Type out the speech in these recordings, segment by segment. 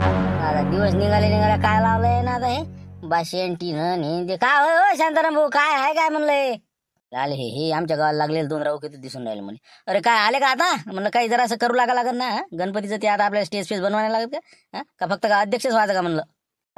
आता दिवस निघाले निघाले काय लावलंय ना आता हे बाशेंटी नेंदे काय हो शांताराम भाऊ काय आहे काय म्हणलंय आले हे हे आमच्या गावाला लागले दोन राहू किती दिसून राहिले म्हणे अरे काय आले का आता म्हणलं काही जरा असं करू लागा लागत ना गणपतीचं ते आता आपल्याला स्टेज फेस बनवायला लागत का का फक्त का अध्यक्षच व्हायचं का म्हणलं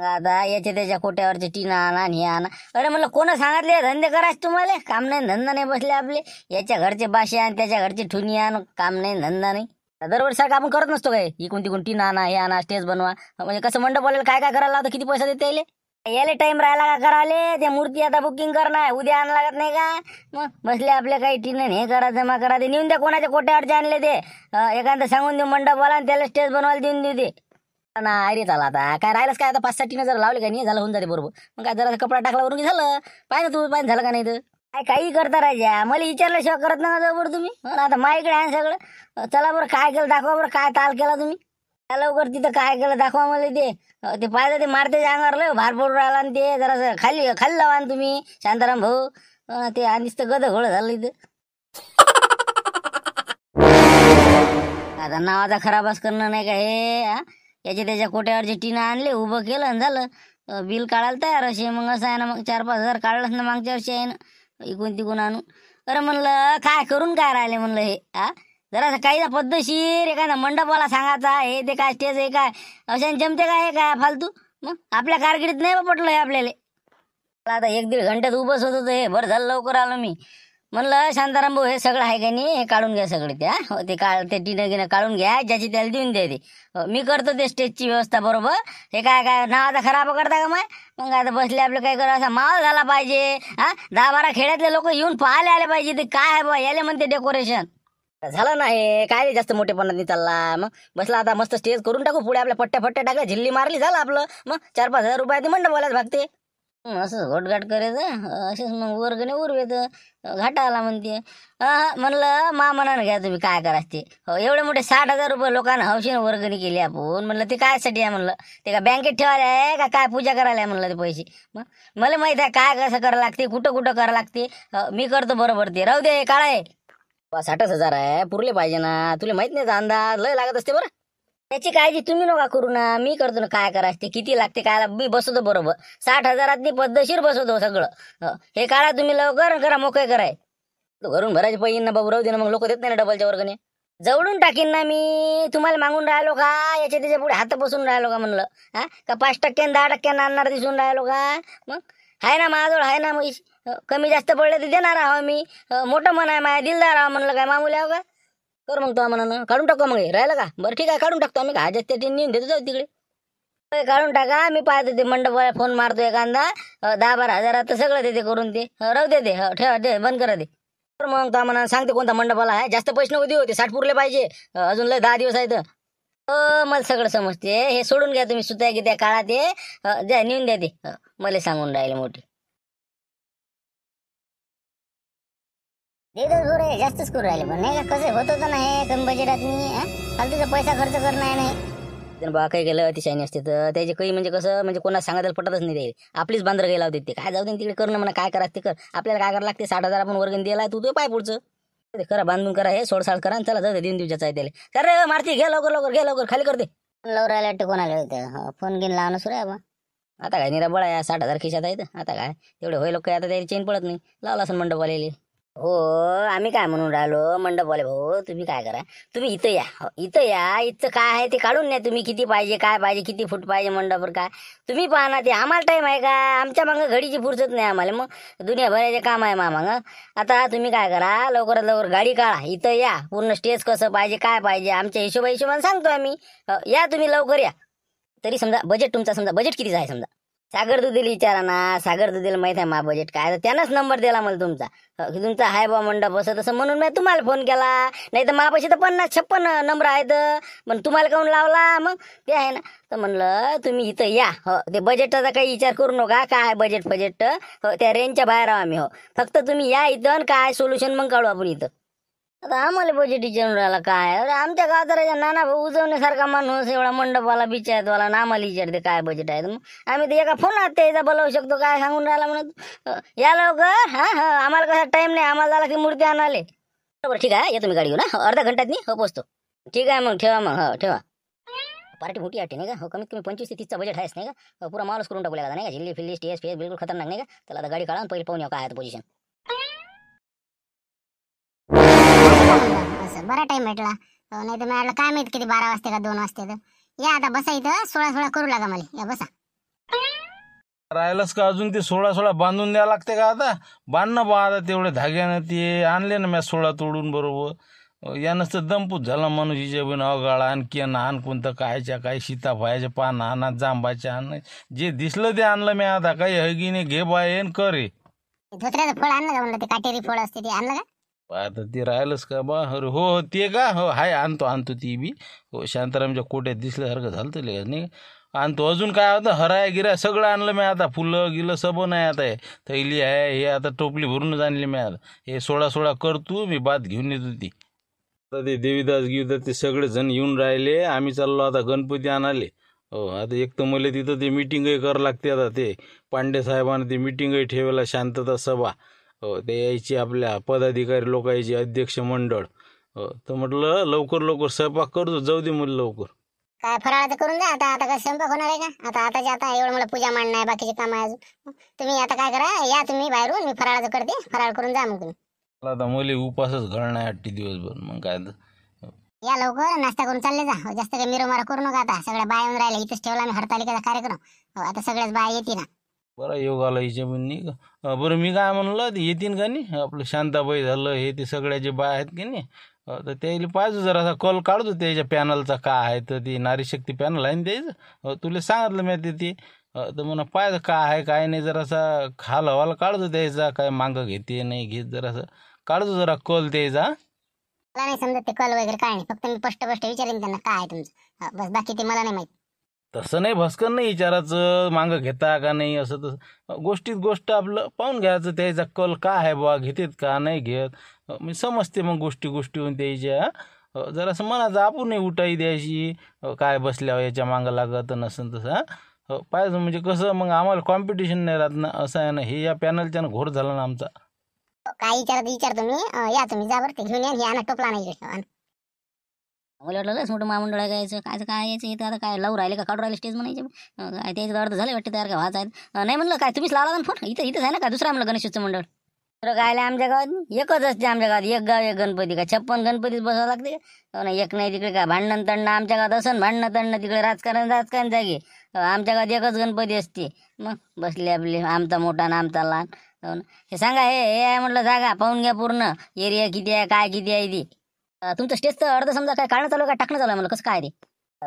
दादा याच्या त्याच्या कोट्यावरचे टीना आणा हे आणा अरे म्हणलं कोणा सांगितले धंदे करायच तुम्हाला काम नाही धंदा नाही बसले आपले याच्या घरचे बाशे आण त्याच्या घरचे ठुनी आण काम नाही धंदा नाही दरवर्षी सारखं आपण करत नसतो काय इकून तिकून टीना आणा हे आणा स्टेज बनवा म्हणजे कसं मंडप मंडपाला काय काय करायला लागतं किती पैसा देते याले टाइम राहिला का कराले ते मूर्ती आता बुकिंग करणार उद्या आण लागत नाही का मग बसले आपले काही टीनं हे करा जमा करा ते नेऊन द्या कोणाच्या कोट्यावरचे आणले ते एखादं सांगून देऊ मंडपवाला आणि त्याला स्टेज बनवायला देऊन देऊ दे ना अरे चला आता काय राहिलंच काय आता पाच सात तीन जर लावले का नाही झालं होऊन जाते बरोबर मग काय जरा कपडा टाकला वरून झालं पाहिजे तू पाहिजे झालं का नाही तर काय काही करता राजा मला विचारल्याशिवाय करत ना जवळ तुम्ही आता माईकडे आहे सगळं चला बरं काय केलं दाखवा बरं काय ताल केला तुम्ही लवकर तिथं काय केलं दाखवा मला ते ते पाहिजे ते मारते लय भार पडू राहिला ते जरा खाली खाली लावा तुम्ही शांताराम भाऊ ते आणि तर गद घोळ झालं इथं आता नावाचा खराबच करणं नाही का हे याच्या त्याच्या कोट्यावरचे टीन आणले उभं केलं आणि झालं बिल काढायला तयार असे मग असं आहे ना मग चार पाच हजार काढलंच ना मागच्या वर्षी आहे ना इकून तिकून आणू अरे म्हणलं काय करून काय राहिले म्हणलं हे हा जरा काही पद्धतशीर एखादा मंडपाला सांगायचा हे ते काय स्टेज हे काय अशाने जमते काय हे काय फालतू मग आपल्या कारकिर्दीत नाही पटलं हे आपल्याला आता एक दीड घंट्यात उभं होत हे बरं झालं लवकर आलो मी म्हणलं शांताराम भाऊ हे सगळं आहे का नाही हे काढून घ्या सगळे त्या ते काळ हो, ते टिनं गिनं काढून घ्या ज्याची त्याला देऊन द्या ते हो, मी करतो ते स्टेजची व्यवस्था बरोबर हे काय काय नाव आता खराब करता का मग मग आता बसले आपलं काय करा असा माल झाला पाहिजे हा दहा बारा खेड्यातले लोक येऊन पाहायला आले पाहिजे ते काय आहे बाबा याले म्हणते डेकोरेशन झालं नाही काय रे जास्त मोठेपणा नाही चालला मग बसला आता मस्त स्टेज करून टाकू पुढे आपल्या पट्ट्या फट्ट्या टाकल्या झिल्ली मारली झालं आपलं मग चार पाच हजार रुपयात ते बोलायला भागते असंच घोटघाट करायचं असेच मग वर्गने उरवेत घाटा आला म्हणते म्हणलं मा मनानं घ्या तुम्ही काय करा ते हो, एवढे मोठे साठ हजार रुपये लोकांना हौशीनं वर्गणी केली आपण म्हणलं ते कायसाठी आहे म्हणलं ते का बँकेत ठेवायला आहे का काय पूजा करायला आहे म्हणलं ते पैसे मग मला माहिती आहे काय कसं करावं लागते कुठं कुठं करावं लागते मी करतो बरोबर ते राहू दे काळा आहे साठच हजार आहे पुरले पाहिजे ना तुला माहित नाही अंदाज लय लागत असते बरं त्याची काळजी तुम्ही नका करू ना मी करतो ना काय करायचं ते किती लागते काय मी बसवतो बरोबर साठ हजारात पद्धतशीर बसवतो सगळं हे काढा तुम्ही लवकर करा मोकळे कराय घरून भरायचे पैसे ना बाबू राहू दे ना मग लोक देत नाही ना डबलच्या वर्गने जवळून टाकीन ना मी तुम्हाला मागून राहिलो का याच्या त्याच्या पुढे हात बसून राहिलो का म्हणलं हा का पाच टक्क्यानं दहा टक्क्यानं आणणार दिसून राहिलो का मग आहे ना माझ्याजवळ आहे ना मग कमी जास्त पडलं तर देणार आहो मी मोठं म्हणाय माया दिलदार आहो म्हणलं काय मामूल्या का कर मग तो ना काढून टाकू मग राहिला का बरं ठीक आहे काढून टाकतो आम्ही काय ते नेऊन देतो जाऊ तिकडे काढून टाका मी पाहतो ते मंडपाला फोन मारतो एखादा दहा बारा हजारात तर सगळं देते करून ते राहू दे ते ठेवा दे बंद करा दे तर मग तो म्हणा सांगते कोणता मंडपाला आहे जास्त पैसे नको देऊ साठ पुरले पाहिजे अजून लय दहा दिवस आहेत अ, मला सगळं समजते हे सोडून घ्या तुम्ही सुताय की त्या काळात ते जा द्या नेऊन द्या ते मला सांगून राहिले मोठे दे जास्तच करू राहिले नाही का कसं होत होतं नाही कमी बजेटात मी फालतूचा पैसा खर्च करणार नाही बा काही गेलं अतिशय असते तर त्याचे काही म्हणजे कसं म्हणजे कोणाला सांगायला पटतच नाही ते आपलीच बांधर गेला होती ते काय जाऊ दे तिकडे करणं म्हणा काय करा ते कर आपल्याला काय करा लागते साठ हजार आपण वर्गण दिला तू तो पाय पुढचं ते बांधून करा हे सोडसाड करा चला जाऊ दे दिन दिवसाचा आहे त्याला रे मारती घ्या लवकर लवकर घ्या लवकर खाली करते लवकर आल्या वाटतं कोणाला होतं हो, फोन घेऊन लावणं सुरू आहे बा आता काय निरा बळा साठ हजार खिशात आहेत आता काय तेवढे होईल काय आता त्याची चेन पडत नाही लावला असं मंडप आलेली हो आम्ही काय म्हणून राहिलो मंडपवाले भाऊ तुम्ही काय करा तुम्ही इथं या हो, इथं या इथं काय आहे ते काढून न्या तुम्ही किती पाहिजे काय पाहिजे किती फूट पाहिजे मंडपवर काय तुम्ही पाहा ना ते आम्हाला टाईम आहे का आमच्या मागं घडीची फुरसत नाही आम्हाला मग दुनियाभराचे काम आहे मागं आता तुम्ही काय करा लवकरात लवकर गाडी काढा इथं या पूर्ण स्टेज कसं पाहिजे काय पाहिजे आमच्या हिशोबा हिशोबाने सांगतो आम्ही हो, या तुम्ही लवकर या तरी समजा बजेट तुमचा समजा बजेट किती आहे समजा सागर दुधील विचारा ना सागर दुधील माहित आहे मा बजेट काय त्यानंच नंबर दिला मला तुमचा की तुमचा हाय बा मंडप असं तसं म्हणून मी तुम्हाला फोन केला नाही तर मापाशी तर पन्नास छप्पन नंबर आहेत पण तुम्हाला काऊन लावला मग ते आहे ना तर म्हणलं तुम्ही इथं या हो ते बजेटचा काही विचार करू नका काय आहे बजेट बजेट हो त्या रेंजच्या बाहेर आहो आम्ही हो फक्त तुम्ही या इथं काय सोल्युशन मग काढू आपण इथं आता आम्हाला बजेट विचारून काय अरे आमच्या गावात ना नाना भाऊ उजवण्यासारखा माणूस एवढा मंडपवाला वाला ना आम्हाला विचारते काय बजेट आहे मग आम्ही तर एका आते त्याचा बोलावू शकतो काय सांगून राहिला म्हणत या लोक हा हा आम्हाला कसा टाईम नाही आम्हाला झाला की मूर्ती आणाले बरोबर ठीक आहे या तुम्ही गाडी घेऊन ना अर्धा घंटा नहीं हो पोचतो ठीक आहे मग ठेवा मग हो ठेवा पार्टी मोठी आठ नाही का हो कमीत कमी पंचवीस ते तीसचा बजेट आहेच नाही का पुरा मालच करून टाकू लागला नाही का झिल्ली फिल्ली स्टेज फेस बिलकुल खतरनाक नाही का त्याला गाडी काढा पहिले पाहून या काय पोझिशन असं बरा टाइम भेटला नाही तर मॅडला काय माहित किती बारा वाजते का दोन वाजते तर या आता बसा इथं सोळा सोळा करू लागा मला या बसा राहिलंच का अजून ते सोळा सोळा बांधून द्यावं लागते का आता बांधणं बा आता तेवढे धाग्यानं ते आणले ना मॅ सोळा तोडून बरोबर या तर दमपूत झाला माणूस हिच्या बहीण अवगाळा आण किन आण कोणतं कायच्या काय सीताफळाच्या पान आणा जांबाच्या आण जे दिसलं ते आणलं मी आता काही हगीने घे बाय कर फळ आणलं का म्हणलं ते काटेरी फळ असते ते आणलं का आता ते राहिलंच का बा अरे हो, हो ते का हो हाय आणतो आणतो ती बी हो शांतारामच्या कोट्यात दिसल्यासारखं झालं तर नाही आणतो अजून काय होतं हराय गिराय सगळं आणलं मी आता फुलं गिलं सबं नाही आता हे थैली आहे हे आता टोपली भरूनच आणली मी आता हे सोळा सोळा करतो मी बात घेऊन येतो ती आता ते देवीदास गिविदास ते सगळेजण येऊन राहिले आम्ही चाललो आता गणपती आणाले हो आता एक तर मला तिथं ते मिटिंगही करावं लागते आता ते पांडे साहेबांना ते मिटिंगही ठेवायला शांतता सभा हो, ते यायची आपल्या पदाधिकारी लोक यायची अध्यक्ष मंडळ हो, तर म्हटलं लवकर लवकर स्वयंपाक करतो जाऊ दे मुलं लवकर काय फराळ करून द्या आता आता काय स्वयंपाक होणार आहे का आता आता आता एवढं मला पूजा मांडणं आहे बाकीचे काम आहे अजून तुम्ही आता काय करा या तुम्ही बाहेरून मी फराळाचं करते फराळ करून जा मग तुम्ही आता मुली उपासच नाही आठ दिवसभर मग काय या लवकर नाश्ता करून चालले जा हो, जास्त काही मिरमारा करू नका आता सगळ्या बाय येऊन राहिल्या इथेच ठेवला मी हरतालिकेचा कार्यक्रम आता सगळ्याच बाया येते ना बरं योगाला हिच्या पण नाही का बरं मी काय म्हणलं येतील का नाही आपलं शांताबाई झालं हे ते सगळ्या जे बाय आहेत की नाही तर त्याला पाहिजे असा कॉल काढतो त्याच्या पॅनलचा का आहे तर ती नारीशक्ती पॅनल आहे ना त्याचं तुला सांगितलं मी ते ती तर म्हणा पाहिजे का आहे काय नाही जरासा खाल हवाल काढतो त्याचा काय मांग घेते नाही घेत जरासा काढतो जरा कॉल त्याचा मला नाही समजत ते कॉल वगैरे काय नाही फक्त मी स्पष्ट स्पष्ट विचारेन त्यांना काय आहे तुमचं बस बाकी ते मला नाही माहिती तसं नाही भस्कर नाही विचारायचं मागं घेता का नाही असं तसं गोष्टीत गोष्ट आपलं पाहून घ्यायचं त्याचा कल का आहे बा घेतेत का नाही घेत मी समजते मग गोष्टी गोष्टी होऊन त्याच्या असं म्हणायचं आपणही उठाई द्यायची काय बसल्यावर हो याच्या मागं लागत नसेल तसं पाहिजे म्हणजे कसं मग आम्हाला कॉम्पिटिशन नाही राहत ना असं आहे ना हे या पॅनलच्या घोर झाला ना आमचा काय विचारत विचार तुम्ही या तुम्ही जा घेऊन या टोपला नाही मला वाटलं लस मोठं महामंडळ यायचं काय काय यायचं इथं आता काय लव राहिले का काढू राहिले स्टेज म्हणायचे काय त्याचं अर्ध झालं वाटतं तयार का व्हायचं नाही म्हणलं काय तुम्हीच लावला ना फोन इथं इथं आहे ना का दुसरा म्हणलं उत्सव मंडळ तर काय आमच्या गावात एकच असते आमच्या गावात एक गाव एक गणपती का छप्पन गणपतीच बसावं लागते ना एक नाही तिकडे काय भांडण तण्ण आमच्या गावात असं भांडणं तंडणं तिकडे राजकारण राजकारण जागे आमच्या गावात एकच गणपती असते मग बसले आपले आमचा मोठा ना आमचा लहान हे सांगा हे हे आहे म्हटलं जागा पाहून घ्या पूर्ण एरिया किती आहे काय किती आहे ती तुमचं तर अर्ध समजा काय काढण चालू काय टाकणं चालू आहे मला कसं काय ते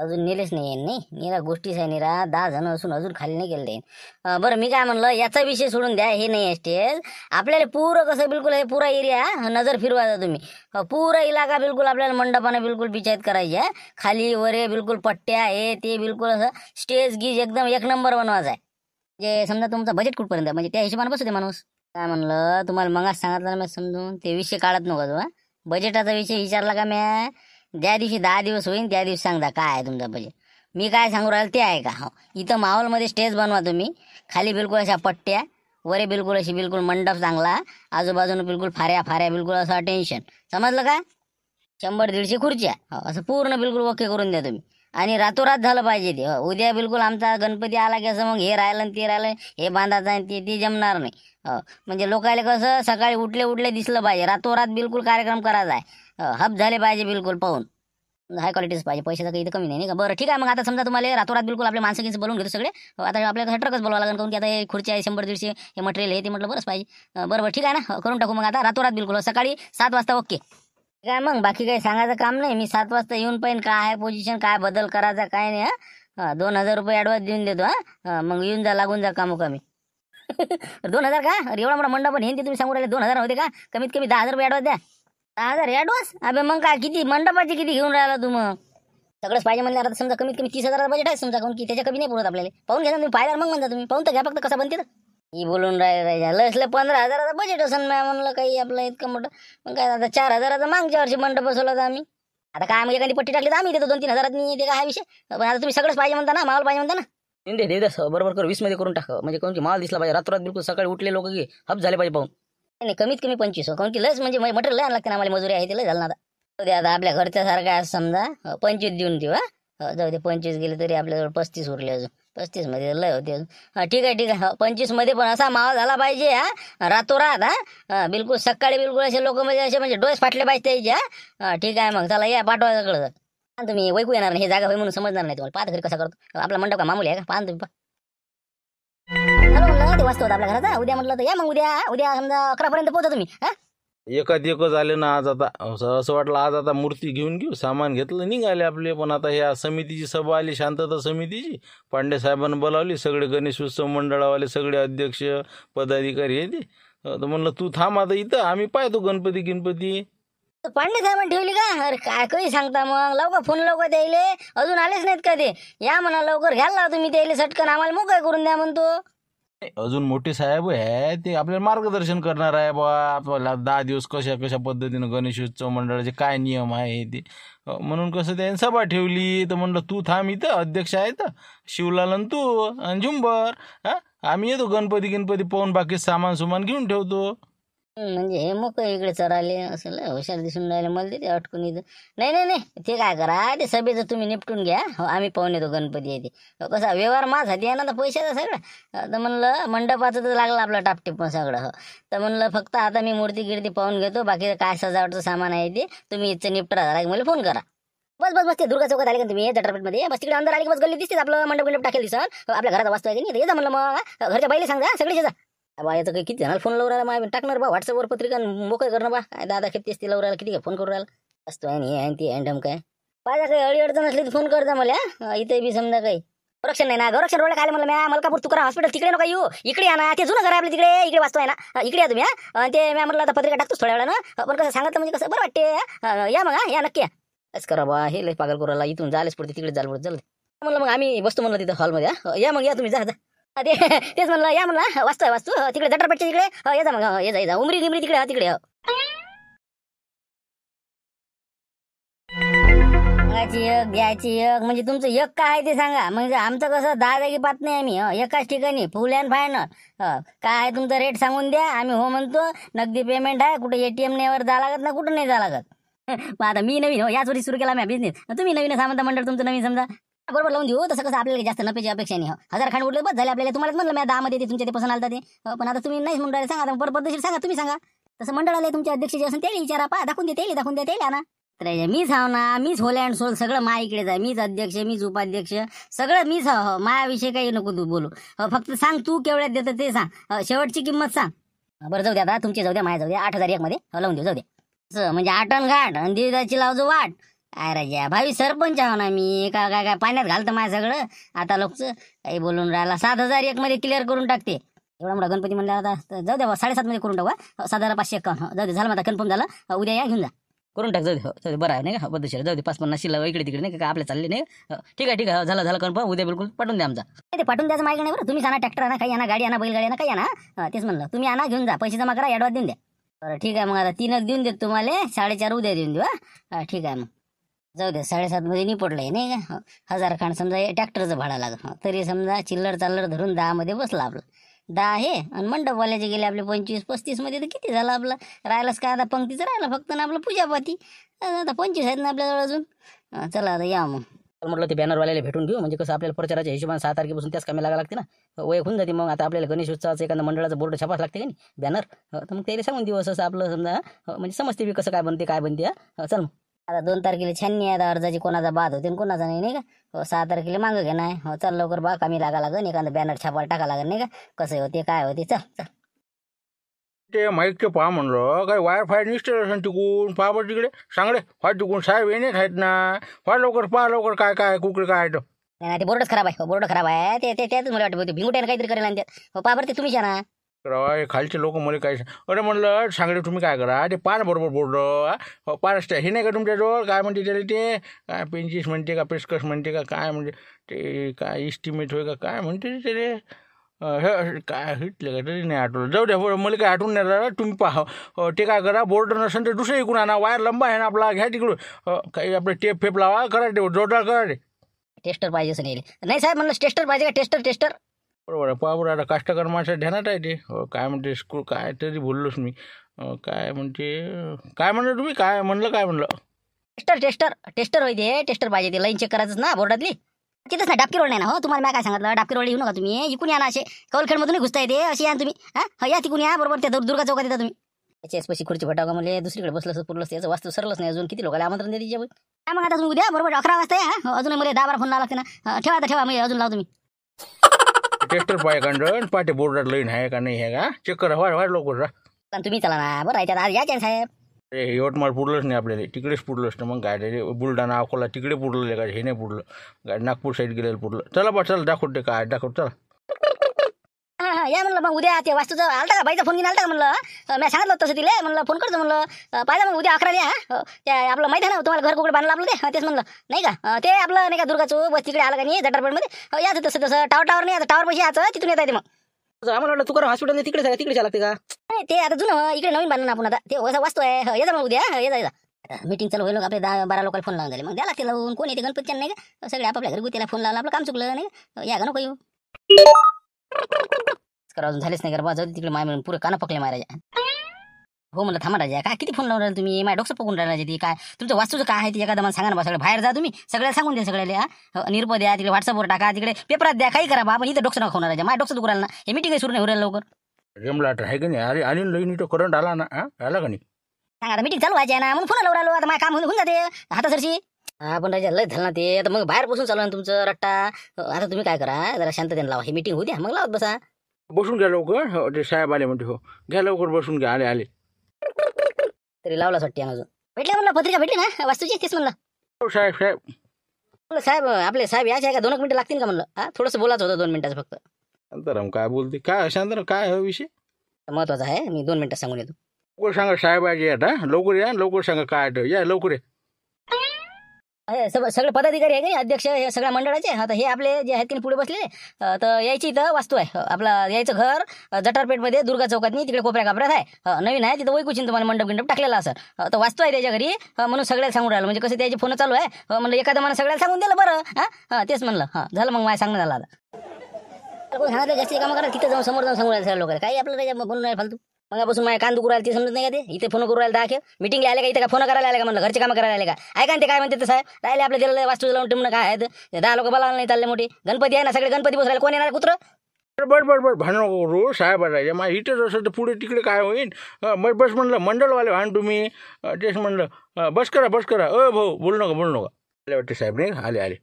अजून नेलेच नाही नाही निरा गोष्टीच आहे निरा दहा जण असून अजून खाली नाही गेले बरं मी काय म्हणलं याचा विषय सोडून द्या हे नाही आहे स्टेज आपल्याला पूर कसं बिलकुल हे पुरा एरिया नजर फिरवायचा तुम्ही पुरा इलाका बिलकुल आपल्याला मंडपाने बिलकुल बिचायत करायची आहे खाली वरे बिलकुल पट्ट्या हे ते बिलकुल असं स्टेज गीज एकदम एक नंबर बनवायचा आहे जे समजा तुमचा बजेट कुठपर्यंत म्हणजे त्या हिशोबाने बसू दे माणूस काय म्हणलं तुम्हाला मगाच सांगितलं मी समजून ते विषय काढत नको बजेटाचा विषय विचारला का म्या ज्या दिवशी दहा दिवस होईल त्या दिवशी सांगता काय आहे तुमचं बजेट मी काय सांगू राहिलं ते आहे का हो इथं माहोलमध्ये स्टेज बनवा तुम्ही खाली बिलकुल अशा पट्ट्या वरे बिलकुल अशी बिलकुल मंडप चांगला आजूबाजून बिलकुल फाऱ्या फाऱ्या बिलकुल असं टेन्शन समजलं का शंभर दीडशे खुर्च्या हो असं पूर्ण बिलकुल ओके करून द्या तुम्ही आणि रातोरात झालं पाहिजे ते उद्या बिलकुल आमचा गणपती आला की असं मग हे राहिलं ते राहिलं हे बांधायचं आणि ते ते जमणार नाही म्हणजे लोकायला कसं सकाळी उठले उठले दिसलं पाहिजे रातोरात बिलकुल कार्यक्रम करायचा आहे हब झाले पाहिजे बिलकुल पाहून हाय क्वालिटीच पाहिजे पैशाचं काही कमी नाही का बरं ठीक आहे मग आता समजा तुम्हाला रातोरात बिलकुल आपले माणसं बोलून घेतो सगळे आता आपल्याला ट्रकच बोलावं लागेल कारण की आता हे खुर्ची आहे शंभर दीडशे हे मटेरियल हे ते म्हटलं बरंच पाहिजे बरं ठीक आहे ना करून टाकू मग आता रातोरात बिलकुल सकाळी सात वाजता ओके काय मग बाकी काही सांगायचं काम नाही मी सात वाजता येऊन पाहिन काय आहे पोझिशन काय बदल करायचा काय नाही हा दोन हजार रुपये ॲडव्हान्स देऊन देतो हा मग येऊन जा लागून जा कामो कमी दोन हजार का अरे एवढा मोठा मंडप हे तुम्ही सांगू राहिले दोन हजार होते का कमीत कमी दहा हजार रुपये ॲडव्हान्स द्या दहा हजार ॲडव्हान्स अबे मग काय किती मंडपाचे किती घेऊन राहिला तू मग सगळंच पाहिजे म्हणजे आता समजा कमीत कमी तीस हजार बजेट आहे समजा काऊन की त्याच्या कमी नाही पुरत आपल्याला पाहून घ्या तुम्ही पाहिजे मग म्हणता तुम्ही पाहून तर घ्या फक्त कसं बनते ही बोलून राहिले राहिले लस पंधरा हजाराचा बजेट असेल मॅम म्हणलं काही आपलं इतकं मोठं मग काय आता चार हजाराचा मागच्या वर्षी मंडप बसवला आम्ही आता काय म्हणजे कधी पट्टी टाकली तर आम्ही देतो दोन तीन हजारात नाही ते काय विषय पण आता तुम्ही सगळंच पाहिजे म्हणता ना माल पाहिजे म्हणता ना दे दे दस बरोबर कर वीसमध्ये करून टाक म्हणजे कोण की माल दिसला पाहिजे रात्रात बिलकुल सकाळी उठले लोक की हप झाले पाहिजे पाहून नाही कमीत कमी पंचवीस हो, कोणती की लस म्हणजे मटेरियल आणला लागते ना आम्हाला मजुरी आहे ते लय झालं आता दे आता आपल्या घरच्या सारखा समजा पंचवीस देऊन देऊ हा जाऊ दे पंचवीस गेले तरी आपल्याजवळ पस्तीस उरले अजून मध्ये लय होते ठीक आहे ठीक आहे हो, मध्ये पण असा मावा झाला पाहिजे हा रातोरात हा बिलकुल सकाळी बिलकुल असे लोक म्हणजे असे म्हणजे डोस फाटले पाहिजे त्याचे हा ठीक आहे मग चला या पाठवा सगळं तुम्ही वैकू येणार नाही हे जागा होई म्हणून समजणार नाही तुम्हाला पाहत घरी कसा करतो हो, आपला मंडप का मामूली आहे का पाहतो तुम्ही हॅलो म्हणलं ते वाचतो आपल्या घराचा उद्या म्हटलं तर या मग उद्या उद्या समजा पर्यंत पोहोचा तुम्ही हा एकात एकच आले ना आज आता असं वाटलं आज आता मूर्ती घेऊन घेऊ सामान घेतलं निघाले आपले पण आता ह्या समितीची सभा आली शांतता समितीची पांडे साहेबांना बोलावली सगळे गणेश उत्सव मंडळावाले सगळे अध्यक्ष पदाधिकारी येते तर म्हणलं तू थांब आता इथं आम्ही पाहतो गणपती गणपती पांडे साहेबांनी ठेवली का अरे काय काही सांगता मग लवकर फोन लवकर द्यायला अजून आलेच नाहीत का ते या म्हणा लवकर घ्यायला तुम्ही मी सटकन आम्हाला मोकळ करून द्या म्हणतो अजून मोठे साहेब आहे ते आपल्याला मार्गदर्शन करणार आहे बा आपल्याला दहा दिवस कशा कशा पद्धतीनं गणेशोत्सव मंडळाचे काय नियम आहे ते म्हणून कसं त्यांनी सभा ठेवली तर म्हणलं तू थांब इथं अध्यक्ष आहे तर शिवलालन तू आणि झुंबर आम्ही येतो गणपती गणपती पाहून बाकी सामान सुमान घेऊन ठेवतो म्हणजे हे मग इकडे चराले असं हुशार दिसून राहिले मला ते अटकून इथं नाही नाही नाही ते काय करा ते सभेचं तुम्ही निपटून घ्या हो आम्ही पाहून येतो गणपती येते हो, कसा व्यवहार माझा ते ना तर पैशाचा सगळा तर म्हणलं मंडपाचं तर लागलं आपलं टापटिप सगळं हो तर म्हणलं फक्त आता मी मूर्ती गिर्ती पाहून घेतो बाकी काय सजावटचं सामान आहे ते तुम्ही इथं निपटा झाला की मला फोन करा बस बस बस ते दुर्गा चौकात आले का तुम्ही जटरपेटमध्ये बस तिकडे अंदर आले बस गल्ली दिसते आपलं मंडप गंडप टाकेल सर हो, आपल्या घराचा वास्तू आहे की नाही म्हणलं मग घरच्या बाईला सांगा सगळे जा बा याचं काही किती झालं फोन लावू राहिला टाकणार बा व्हॉट्सअपवर पत्रिका मोकळ करणं बा दादा खेपतेस ते लवकर किती काय फोन करू राहिला असतो आहे हे आणि ती काय पाहिजे काही अडी अडचण असली तर फोन कर जा मला इथे बी समजा काही रक्षण नाही ना रक्षण रोडला काय मला मॅ मलकापूर करा हॉस्पिटल तिकडे नका येऊ इकडे या ना ते जुनं घर आपल्या तिकडे इकडे वाचतो आहे ना इकडे या तुम्ही हा ते मॅ म्हटलं आता पत्रिका टाकतोच थोड्या वेळानं पण कसं सांगत म्हणजे कसं बरं वाटते या मग या नक्की या असं करा बा हे लय पागल करायला इथून जायलाच पुढे तिकडे जाल पुढे चल म्हणलं मग आम्ही बसतो म्हणलं तिथं हॉलमध्ये या मग या तुम्ही जा जा ते तेच म्हणलं या म्हणलं वाचतोय वाचतो तिकडे दटरपेटच्या तिकडे ये मग उमरी निमरी तिकडे तिकडे एक एक म्हणजे तुमचं एक काय ते सांगा म्हणजे आमचं कसं दहा जागी पाहत नाही आम्ही एकाच ठिकाणी फुल अँड फायनल काय आहे तुमचा रेट सांगून द्या आम्ही हो म्हणतो नगदी पेमेंट आहे कुठे एटीएम वर जा लागत ना कुठं नाही जा लागत मग आता मी नवीन हो याच वर्षी सुरू केला मी बिझनेस तुम्ही नवीन सामंत मंडळ तुमचं नवीन समजा बरोबर लावून देऊ तसं कसं आपल्याला जास्त नपेची अपेक्षा नाही हो. हजार खांड उठले बस झाले आपल्याला तुम्हालाच म्हणलं मी दहामध्ये ते तुमच्या ते पसंत आलता ते हो, पण आता तुम्ही नाही म्हणून सांगा बरं पद्धतशीर सांगा तुम्ही सांगा तसं मंडळाला तुमच्या अध्यक्ष जे असं ते विचारा पा दाखवून दे त्याला दाखवून द्या ना तर मीच हाव ना मीच अँड सोल सगळं माय इकडेच आहे मीच अध्यक्ष मीच उपाध्यक्ष सगळं मीच हा हो. मायाविषयी काही नको तू बोलू फक्त सांग तू केवढ्यात देतं ते सांग शेवटची किंमत सांग बरं जाऊ द्या आता तुमचे जाऊ द्या माया जाऊ द्या आठ हजार एकमध्ये लावून देऊ जाऊ द्या म्हणजे आठन घाट आणि दिवसाची लावजो वाट अरे या भावी सरपंच आहो ना मी का काय काय पाण्यात घालतं माझं सगळं आता लोकच काही बोलून राहिला सात हजार एक मध्ये क्लिअर करून टाकते एवढा मोठा गणपती म्हणला आता जाऊ द्या साडेसात मध्ये करून टाकू हो, सात हजार पाचशे एक्कावन्न हो, जाऊ दे झालं माझा कन्फर्म झालं उद्या या घेऊन जा करून टाक जाऊ दे हो, जाऊ बरं आहे नाही का बद्दल जाऊ दे पाच पन्नास शिल्ला इकडे तिकडे नाही का आपल्या चालले नाही ठीक आहे ठीक आहे झालं झालं कन्फर्म उद्या बिलकुल पाठवून द्या आमचा ते पाठवून द्यायचं माहिती नाही बरं तुम्ही आणा ट्रॅक्टर आणा काही आणा गाडी आणा बैलगाडी आणा काही आणा तेच म्हणलं तुम्ही आणा घेऊन जा पैसे जमा करा ॲडवान्स देऊन द्या बरं ठीक आहे मग आता तीनच देऊन देत तुम्हाला साडेचार उद्या देऊन देऊ ठीक आहे मग जाऊ दे साडेसातमध्ये निपटलंय नाही का हजार खान समजा ट्रॅक्टरचं भाडं लागलं तरी समजा चिल्लर चालर धरून मध्ये बसला आपलं दहा आहे आणि मंडपवाल्याचे गेले आपले पंचवीस पस्तीसमध्ये तर किती झालं आपलं राहिलंच काय आता पंक्तीचं राहिला फक्त ना आपलं पूजापाती आता पंचवीस आहेत ना आपल्याजवळ अजून चला आता या मग म्हटलं ते बॅनरवाल्याला भेटून घेऊ म्हणजे कसं आपल्याला प्रचाराच्या हिशोबाने सहा तारखेपासून त्याच कामी लागा लागते ना वय होऊन जाते मग आता आपल्याला गणेश उत्सवाचं एखाद्या मंडळाचं बोर्ड छापास लागते का नाही बॅनर तर मग त्याला सांगून दिवस असं आपलं समजा म्हणजे समजते बी कसं काय बनते काय बनते चल मग आता दोन तारखेला छाननी आहे अर्जाची कोणाचा बाद होते कोणाचा नाही नाही का हो सहा तारखेला मागं घेणं आहे हो चल लवकर बा कमी लागा लागन एखादा बॅनर छापायला टाका लागेल नाही का कसं होते काय होते चल चल ते माईकचे पहा म्हणलं काय वायरफाय निघते असेल तिकून पहा बरं तिकडे सांगडे फाय तिकून साहेब येणे खायत ना फार लवकर पहा लवकर काय काय कुकडे काय नाही ते बोर्डच खराब आहे बोर्ड हो, खराब आहे ते त्याच मला वाटतं भिंगुट्याने काहीतरी करेल आणि ते पहा बरं ते तुम्ही जाणार करावा हे खालचे लोक मला काय अरे म्हणलं सांगले तुम्ही काय करा ते पान बरोबर बोर्ड हो, पान असतं हे नाही का तुमच्याजवळ काय म्हणते त्याला ते काय पेंचिस म्हणते का पेस्कस म्हणते का काय म्हणजे ते काय इस्टिमेट होय का काय म्हणते ते हे काय हिटले का तरी नाही आठवलं जाऊ द्या बरं मला काय आठवून नाही राहिलं तुम्ही पाहा ते काय करा बोर्ड नसेल तर दुसरं इकून आणा वायर लंबा आहे ना आपला घ्या तिकडून काही आपलं टेप फेप लावा करा ते जोरदार करा टेस्टर पाहिजे असं नाही साहेब म्हणलं टेस्टर पाहिजे का टेस्टर टेस्टर बरोबर आहे बरोबर आता ध्यानात आहे ते हो, काय म्हणते स्कूल काय तरी बोललोच मी काय म्हणते काय म्हणलं तुम्ही काय म्हणलं काय म्हणलं टेस्टर टेस्टर टेस्टर होते टेस्टर पाहिजे ते लाईन चेक करायचंच ना बोर्डातली तिथंच ना डापकी रोड नाही ना हो तुम्हाला मी काय सांगितलं डापकी रोड येऊ नका तुम्ही इकून या ना असे कौलखेडमधून घुसता येते असे या तुम्ही हा हो, या तिकून या बरोबर त्या दुर्गा चौकात येतात तुम्ही त्याच्या पशी खुर्ची का म्हणजे दुसरीकडे बसलं पुरलं त्याचं वास्तू सरलंच नाही अजून किती लोकांना आमंत्रण काय मग आता तुम्ही उद्या बरोबर अकरा वाजता या अजून मला दहा बारा फोन लागते ना ठेवा आता ठेवा मी अजून लावतो तुम्ही ट्रॅक्टर पाय कांडण बोर्डर लईन आहे का नाही आहे का चेक करा वाट व्हाय लवकर तुम्ही चला ना बरं याच्यात साहेब अरे यवतमाळ पुरलंच नाही आपल्याला तिकडेच पुरलंच ना मग गाडी बुलढाणा अकोला तिकडे पुरलं का हे नाही पुरलं गाडी नागपूर साईड गेलेलं पुरलं चला बा चला दाखवते काय दाखव चला या म्हणलं मग उद्या ते वास्तूचा आलता का बाईचा फोन घेऊन आलता का म्हणलं मी सांगितलं तसं तिला म्हणलं फोन करतो म्हणलं पाहिजे मग उद्या अकरा या त्या आपलं माहिती ना तुम्हाला घर कुकडे बांधलं आपलं ते तेच म्हणलं नाही का ते आपलं नाही का दुर्गा बस तिकडे आलं का नाही जटरपेटमध्ये याचं तसं तसं टावर टावर नाही आता टावर पैसे याचं तिथून येतात मग आम्हाला तुकार हॉस्पिटल तिकडे झालं तिकडे लागते का ते आता जुनं इकडे नवीन बांधणार आपण आता ते वास्तू आहे येजा मग उद्या येजा येजा मीटिंग चालू होईल आपले दहा बारा लोकांना फोन लावून झाले मग द्याला लागते कोण येते गणपती नाही का सगळे आपल्या घरी फोन लावला आपलं काम चुकलं नाही या का नको येऊ करा अजून झालेच नाही कर जाऊ तिकडे माय म्हणून पुरे काना पकले महाराजा हो म्हणलं थांबा राजा काय किती फोन लावणार तुम्ही माय डोक्स पकडून राहिले ते काय तुमचं वास्तूचं काय आहे ते एखादा मला सांगा ना सगळं बाहेर जा तुम्ही सगळ्याला सांगून द्या सगळ्याला हो, निर्प द्या तिकडे व्हॉट्सअपवर टाका तिकडे पेपरात द्या काही करा बाबा इथं डोक्स नका राजा माय डोक्स दुखरायला ना हे मीटिंग सुरू नाही राहिलं लवकर रेमलाट आहे की नाही अरे लई तो करंट आला ना आला का नाही सांगा मीटिंग चालू व्हायची ना म्हणून फोन लावून राहिलो आता माय काम होऊन जाते हातासरशी आपण राजा लय झालं ना ते आता मग बाहेर बसून चालू ना तुमचं रट्टा हो, आता तुम्ही काय करा जरा शांततेने लावा हे मीटिंग होऊ द्या मग लावत बसा बसून घ्या लवकर हो ते साहेब आले म्हणते हो घ्या लवकर बसून घ्या आले आले तरी लावला सट्टी अजून भेटल्या म्हणला पत्रिका भेटली ना वास्तूची तेच म्हणलं हो साहेब साहेब साहेब आपले साहेब यायचे का दोन मिनिटं लागतील का म्हणलं हा थोडंसं बोलायचं होतं दोन मिनिटाचं फक्त शांताराम काय बोलते काय शांतर काय हा विषय महत्वाचा आहे मी दोन मिनिटं सांगून येतो लवकर सांगा साहेब यायचे आता लवकर या लवकर सांगा काय आहे या लवकर या सगळे पदाधिकारी आहे का अध्यक्ष हे सगळ्या मंडळाचे आता हे आपले जे आहेत की पुढे बसलेले तर यायची इथं वास्तू आहे आपलं यायचं घर जटारपेठमध्ये दुर्गा नाही तिकडे कोपऱ्या कापऱ्यात आहे नवीन आहे तिथं वैकुचिन तुम्हाला मंडप गिंडप टाकलेला असं तर वास्तू आहे त्याच्या घरी म्हणून सगळ्याला सांगून राहिलं म्हणजे कसं त्याचे फोन चालू आहे म्हणलं एखादं मला सगळ्याला सांगून दिलं बरं हां तेच म्हणलं हां झालं मग माझ्या सांगणं झालं आता कोण सांगितलं जास्त काम करा तिथं जाऊन समोर जाऊन सांगून राहिलं सगळ्या काही आपल्याला बोलून नाही फालतू मगापासून माझ्या कांदू करायला ते समजत नाही का ते इथे फोन करू राहिला दाखव मीटिंगला आले का इथे का फोन करायला आले का म्हणलं घरचे काम करायला आले का आहे ते काय म्हणते तसं राहिले आपल्या दिलेलं वास्तू लावून ठेवणं काय आहेत दहा लोक बोलायला नाही चालले मोठे गणपती आहे ना सगळे गणपती बसरायला कोण येणार कुत्र बड बड बड भांडण रो साहेब राहिले मा इथेच असं तर पुढे तिकडे काय होईल मग बस म्हणलं मंडळवाले भांड तुम्ही तेच म्हणलं बस करा बस करा अ भाऊ बोलू नका बोलू नका आले वाटते साहेब नाही आले आले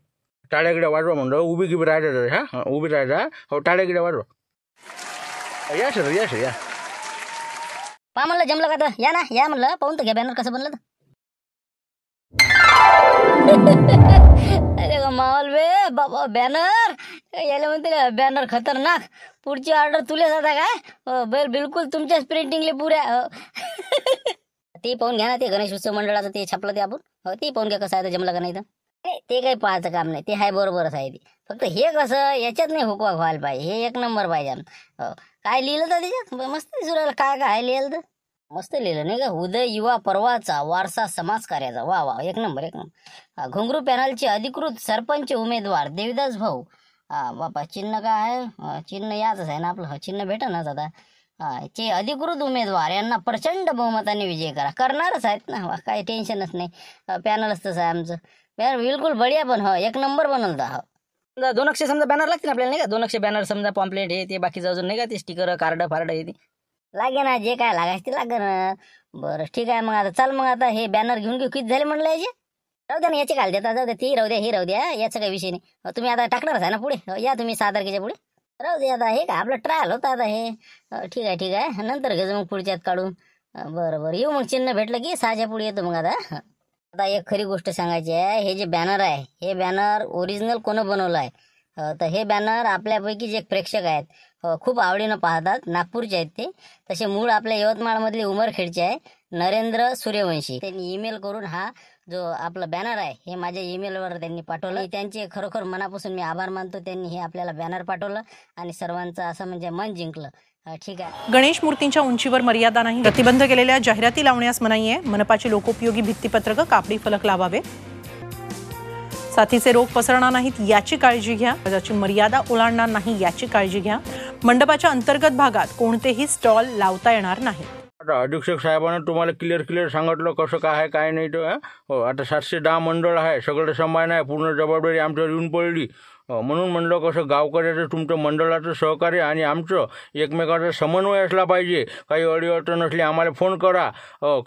टाळ्याकडे वाजवा म्हणलं उभी गिबी राहायचं हा उभी राहायचा हो टाळ्याकडे वाजवा या सर या सर या पा म्हणलं जमलं का या ना या म्हणलं पाहून तर घ्या बॅनर कसं बनलं अरे मावल बे बाबा बॅनर याला म्हणते बॅनर खतरनाक पुढची ऑर्डर तुला जाता काय बैल बिलकुल तुमच्याच प्रिंटिंगले पुऱ्या ते पाहून घ्या ना ते गणेश उत्सव मंडळाचं ते छापलं ते आपण हो, ते पाहून घ्या कसं आहे जमलं का नाही तर ते काही पाहायचं काम नाही ते हाय बरोबरच आहे ते फक्त हे कसं याच्यात नाही हुकवा व्हायला पाहिजे हे एक नंबर पाहिजे काय लिहिलं तर त्याच्यात मस्त सुरायला काय काय लिहिलं तर मस्त लिहिलं नाही का उदय युवा पर्वाचा वारसा समाज कार्याचा वा वा एक नंबर एक नंबर घुंगरू पॅनलचे अधिकृत सरपंच उमेदवार देविदास भाऊ हा बापा चिन्ह काय आहे चिन्ह याच आहे ना आपलं चिन्ह भेटनच आता चे अधिकृत उमेदवार यांना प्रचंड बहुमताने विजय करा करणारच आहेत ना वा काही टेन्शनच नाही पॅनलच तसं आहे आमचं बिलकुल बढिया पण हो एक नंबर दा हो समजा दोन अक्षर समजा बॅनर लागतील आपल्याला नाही का दोन अक्षर बॅनर समजा पॉम्पलेट हे ते बाकीचं अजून नाही का ते स्टिकर कार्ड फार्ड हे ते लागे ना जे काय लागायचं ते लागे ना बरं ठीक आहे मग आता चल मग आता हे बॅनर घेऊन घेऊ किती झाले म्हणलं याचे राहू द्या ना याचे काल देता जाऊ द्या ते राहू द्या हे राहू द्या याचा काही विषय नाही हो, तुम्ही आता टाकणार आहे ना पुढे हो, या तुम्ही सहा तारखेच्या पुढे राहू द्या आता हे का आपलं ट्रायल होतं आता हे हो, ठीक आहे ठीक आहे नंतर घेऊ मग पुढच्यात काढून बरं बरं येऊ मग चिन्ह भेटलं की सहाच्या पुढे येतो मग आता आता एक खरी गोष्ट सांगायची आहे हे जे बॅनर आहे हे बॅनर ओरिजिनल कोणं बनवलं आहे तर हे बॅनर आपल्यापैकी जे प्रेक्षक आहेत खूप आवडीनं पाहतात नागपूरचे आहेत ते तसे मूळ आपल्या यवतमाळमधले उमरखेडचे आहे नरेंद्र सूर्यवंशी त्यांनी ईमेल करून हा जो आपला बॅनर आहे हे माझ्या ईमेलवर त्यांनी पाठवलं त्यांचे खरोखर मनापासून मी आभार मानतो त्यांनी हे आपल्याला बॅनर पाठवलं आणि सर्वांचं असं म्हणजे मन जिंकलं हो, गणेश मूर्तींच्या उंचीवर मर्यादा नाही प्रतिबंध केलेल्या जाहिराती लावण्यास मनाई आहे मनपाची लोकोपयोगी भित्तीपत्रक कापडी फलक लावावे साथीचे रोग पसरणार नाहीत याची काळजी घ्या त्याची मर्यादा ओलांडणार नाही याची काळजी घ्या मंडपाच्या अंतर्गत भागात कोणतेही स्टॉल लावता येणार नाही आता अधीक्षक साहेबांना तुम्हाला क्लिअर क्लिअर सांगितलं कसं काय आहे काय नाही तर हो, आता सातशे दहा मंडळ आहे सगळं सांभाळणं आहे पूर्ण जबाबदारी आमच्यावर येऊन पडली म्हणून म्हणलं कसं गावकऱ्याचं तुमचं मंडळाचं सहकार्य आणि आमचं एकमेकाचा समन्वय असला पाहिजे काही अडीअडचण असली आम्हाला फोन करा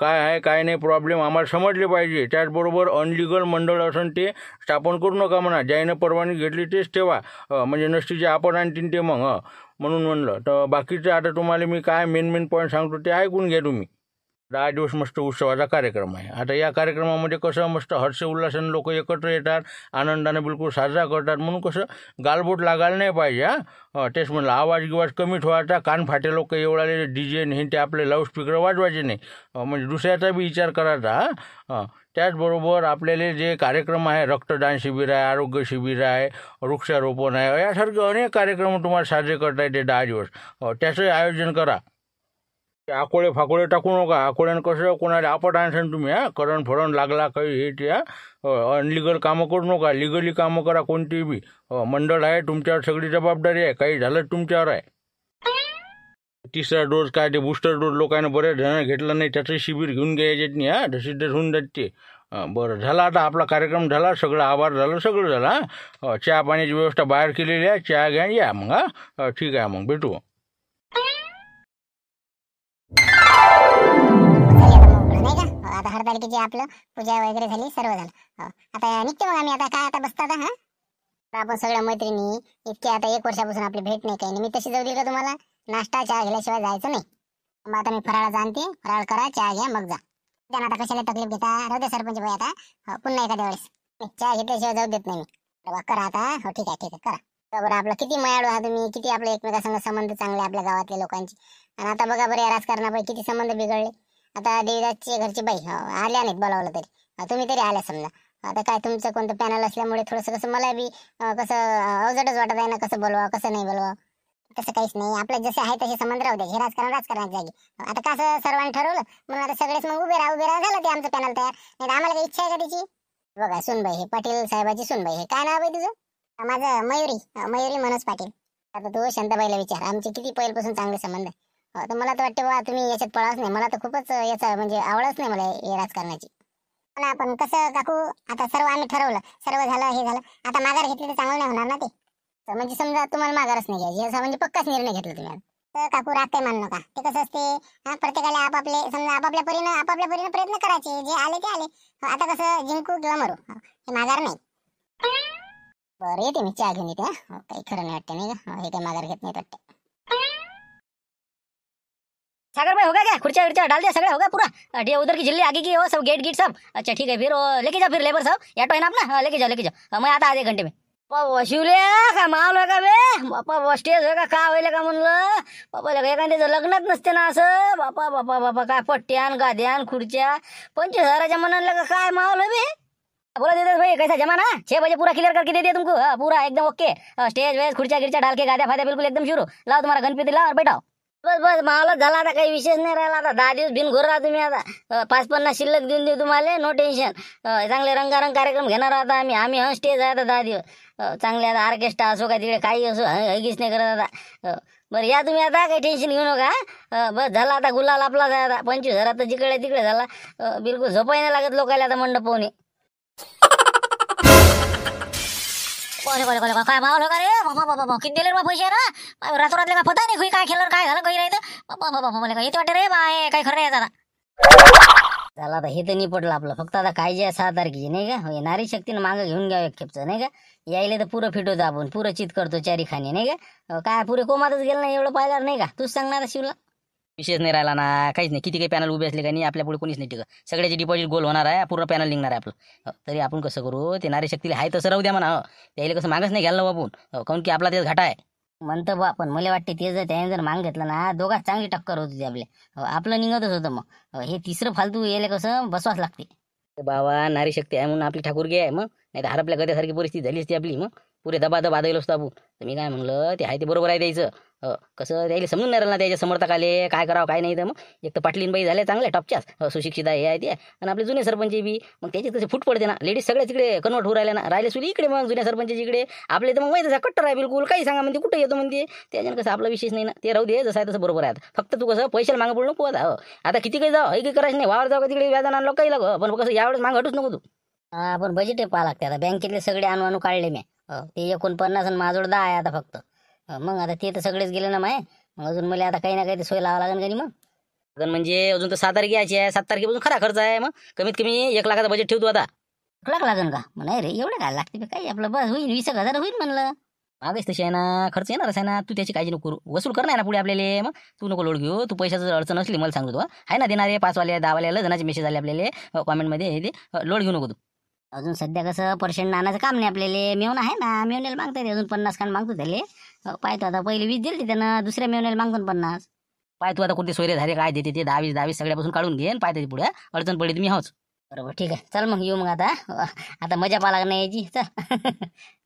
काय आहे काय नाही प्रॉब्लेम आम्हाला समजले पाहिजे त्याचबरोबर अनलिगल मंडळ असेल ते स्थापन करू नका म्हणा ज्यानं परवानगी घेतली तेच ठेवा म्हणजे नसती जे आपण आणतील ते मग म्हणून म्हणलं तर बाकीचं आता तुम्हाला मी काय मेन मेन पॉईंट सांगतो ते ऐकून घ्या तुम्ही दहा दिवस मस्त उत्सवाचा कार्यक्रम आहे आता या कार्यक्रमामध्ये कसं मस्त हर्ष उल्हासन लोक एकत्र येतात आनंदाने बिलकुल साजरा करतात म्हणून कसं गालबोट लागायला नाही पाहिजे हां तेच म्हणलं आवाज गिवाज कमी ठेवायचा कानफाटे लोक एवढाले डी जे ते आपले लाऊडस्पीकर वाजवायचे नाही म्हणजे दुसऱ्याचा बी विचार करायचा त्याचबरोबर आपल्याला जे कार्यक्रम आहे रक्तदान शिबिर आहे आरोग्य शिबिर आहे वृक्षारोपण आहे यासारखे अनेक कार्यक्रम तुम्हाला साजरे करता येते दहा दिवस त्याचंही आयोजन करा आकोळे फाकोळे टाकू नका आकोळ्यानं कसं कोणाला आपट आणसान तुम्ही हा करण फरण लागला काही हे ते अनलिगल कामं करू नका लिगली कामं करा कोणती बी मंडळ आहे तुमच्यावर सगळी जबाबदारी आहे काही झालं तुमच्यावर आहे तिसरा डोस काय ते बूस्टर डोस लोकांना बऱ्याच जणांना घेतला नाही त्याचं शिबिर घेऊन घ्यायचे नाही हा जशी होऊन जात ते बरं झाला आता आपला कार्यक्रम झाला सगळं आभार झालं सगळं झालं चहा पाण्याची व्यवस्था बाहेर केलेली आहे चहा घ्या या मग हा ठीक आहे मग भेटू आता आपलं पूजा वगैरे झाली सर्व झालं हो. आता निघते मग आम्ही आता काय आता बसतात आता हा आपण सगळ्या मैत्रिणी इतके आता एक वर्षापासून आपली भेट नाही काही नाही मी तशी दे का तुम्हाला नाश्ता चहा घेल्याशिवाय जायचं नाही मग आता मी फराळा जाणते फराळ करा चहा घ्या मग जा त्यांना आता कशाला तकलीफ देता राहू दे सरपंच भाई आता हो, पुन्हा एखाद्या वेळेस चहा घेतल्याशिवाय जाऊ देत नाही मी करा आता हो ठीक आहे ठीक आहे करा बरं आपलं किती मायाळू आहात तुम्ही किती आपले एकमेकांसंग संबंध चांगले आपल्या गावातल्या लोकांचे आणि आता बघा बरं या राजकारणापैकी किती संबंध बिघडले आता देवीदासची घरची बाई हो, आल्या नाहीत बोलावलं तरी तुम्ही तरी आल्या समजा आता काय तुमचं कोणतं पॅनल असल्यामुळे थोडस कसं मला बी कसं वाटत आहे ना कसं बोलवा कसं नाही बोलवा तसं काहीच नाही आपलं जसे आहे तसे संबंध राहू दे हे राजकारण राजकारणाच्या जागी आता कसं सर्वांनी ठरवलं मग आता सगळेच मग उभे राहा उभे राहा झालं ते आमचं पॅनल तयार नाही आम्हाला काही इच्छा आहे का त्याची बघा सुनबाई हे पाटील साहेबाची सुनबाई हे काय नाव आहे तुझं माझं मयुरी मयुरी मनोज पाटील आता तू शांताबाईला विचार आमचे किती पहिल्यापासून चांगले संबंध आहे तर मला तर वाटतं बा तुम्ही याच्यात पळाच नाही मला तर खूपच याचा म्हणजे आवडच नाही मला हे राजकारणाची पण आपण कसं काकू आता सर्व आम्ही ठरवलं सर्व झालं हे झालं आता माघार घेतली तर चांगलं नाही होणार ना ते म्हणजे समजा तुम्हाला माघारच नाही घ्यायची म्हणजे पक्काच निर्णय घेतला तुम्ही तर काकू राहते मानू नका ते कसं असते हा प्रत्येकाला आपापले समजा आपापल्या परीनं आपापल्या परीनं प्रयत्न करायचे जे आले ते आले हो, आता कसं जिंकू किंवा मरू हो, हे माघार नाही बरं येते मी चहा घेऊन येते हो, काही खरं नाही वाटते नाही का हे काही माघार घेत नाही वाटतं सागर भाई हो गया क्या खुर्चा उर्चा डाल दिया सगड़ा हो गया पूरा ठीक उधर की जिले आगे की वो सब गेट गेट सब अच्छा ठीक है फिर लेके जाओ फिर लेबर सब या तो है ना अपना हाँ, लेके जाओ लेके जाओ हाँ, मैं आता आधे घंटे में पापा शिवले का माल होगा का बे बापा बस्टेज होय का का होईल का म्हणलं बापा एखाद्याचं लग्नच नसते ना असं बापा बापा बापा काय पट्ट्यान गाद्यान खुर्च्या पंचवीस हजाराच्या मनाला का काय माल होय बे बोला देते भाई कैसा जमा जमाना छह बजे पूरा क्लियर करके दे दिया तुमको हाँ, पूरा एकदम ओके स्टेज वेज खुर्चा गिरचा डाल के गाद्या फायदा बिल्कुल एकदम शुरू लाओ तुम्हारा गणपति लाओ और बैठाओ बस बस मला झाला आता काही विशेष नाही राहिला आता दहा दिवस बिन राहा तुम्ही आता पाच पन्नास शिल्लक देऊन देऊ तुम्हाला नो टेन्शन चांगले रंगारंग कार्यक्रम घेणार आता आम्ही आम्ही हं स्टेज आहे आता दहा दिवस चांगले आता ऑर्केस्ट्रा असो का तिकडे काही असो हगीच नाही करत आता बरं या तुम्ही आता काही टेन्शन घेऊ नका बस झाला आता गुलाल आपला आता पंचवीस हजार आता जिकडे तिकडे झाला बिलकुल झोपाय नाही लागत लोकायला आता मंडप पोहणे काय भाव का रे बाबा बाबा बाबा किती दिले बा पैसे ना रातोरातले का पता नाही काही काय खेळलं काय झालं काही नाही बाबा बाबा मला काय येते वाटतं रे बाय काय खरं आहे दादा चला आता हे तर नाही पडलं आपलं फक्त आता काय जे सहा तारखेची नाही का नारी शक्तीनं मागं घेऊन घ्यावं एक खेपचं नाही का यायला तर पुरं फिटवतो आपण पुरं चित करतो चारी खाणी नाही का काय पुरे कोमातच गेलं नाही एवढं पाहिलं नाही का तूच सांगणार शिवला विशेष नाही राहिला ना काहीच नाही किती काही पॅनल उभे असले काही नाही आपल्या पुढे कोणीच नाही टिकत सगळ्याची डिपॉझिट गोल होणार आहे पूर्ण पॅनल निघणार आहे आपलं हो, तरी आपण कसं करू ते शक्तीला आहे तसं राहू द्या म्हणा हो. त्याला कसं मागच नाही घ्यायला बापून हो, काऊन की आपला तेच घाटा आहे म्हणतो बा पण मला वाटते ते जर त्याने जर माग घेतलं ना दोघांच चांगली टक्कर होत होती आपले आपलं निघतच होतं मग हे तिसरं फालतू यायला कसं बसवाच लागते बाबा शक्ती आहे म्हणून आपली ठाकुरगी आहे मग नाही तर हरपल्या गद्यासारखी परिस्थिती झाली ती आपली मग पुरे दबा दबा दिलो असतो तर मी काय म्हणलं ते आहे ते बरोबर आहे द्यायचं कसं द्यायला समजून नाही राहिला त्याच्या समर्थकाले काय करावं काय नाही तर मग एक तर बाई झाल्या चांगल्या टॉपच्याच सुशिक्षित आहे आहे ते आणि आपले जुने सरपंच बी मग त्याचे तसे फुट पडते ना लेडीज सगळ्या तिकडे कन्वर्ट होऊ राहिल्या ना राहिले सुली इकडे मग जुन्या सरपंच इकडे आपले तर मग माहिती जसा कट्टर आहे बिलकुल काही सांगा म्हणते कुठे येतो म्हणते त्याच्यानं कसं आपला विशेष नाही ना ते राहू दे जसं आहे तसं बरोबर आहे फक्त तू कसं पैशाला मागं पडलो नको हो आता किती काही जाऊ हे काही करायचं नाही वावर जाऊ का तिकडे व्याजा आणलं काही लागो पण कसं यावेळेस मागं हटूच नको तू आपण बजेट पाहा लागते आता बँकेतले सगळे आणू काढले मी ते एकोणपन्नास आणि माझोड दहा आहे आता फक्त मग आता ते तर सगळेच गेले ना माय मग अजून मला आता काही ना काही सोय लावा लागेल नाही मग अजून म्हणजे अजून तर सात तारखे यायची आहे सात तारखेपासून खरा खर्च आहे मग कमीत कमी एक लाखाचा बजेट ठेवतो आता एक लाख लागेल का नाही रे एवढं काय लागते काही आपलं बस होईल वीस एक हजार होईल म्हणलं मागेच तशी आहे ना खर्च येणार सायना ना तू त्याची काळजी नको वसूल करणार ना पुढे आपल्याला मग तू नको लोड घेऊ तू पैशाचं अडचण असली मला सांगतो आहे ना देणारे पाचवाले वाले जनाचे मेसेज आले आपल्याला कॉमेंटमध्ये हे ते लोड घेऊ नको तू अजून सध्या कसं पर्सेंट आणायचं काम नाही आपल्याला मेवन आहे ना मेवण्याला मागता येते अजून पन्नास खान मागतो त्याला पाहतो आता पहिले वीस दिली त्यानं दुसऱ्या मेवण्याला मागतो पन्नास पाय आता कोणती सोयरे झाली काय देते ते दहावीस दहावीस सगळ्यापासून काढून घेन पाय पुढे अडचण पडली मी हाच बरोबर ठीक आहे चल मग येऊ मग आता आता मजा पाहा लागणार यायची चल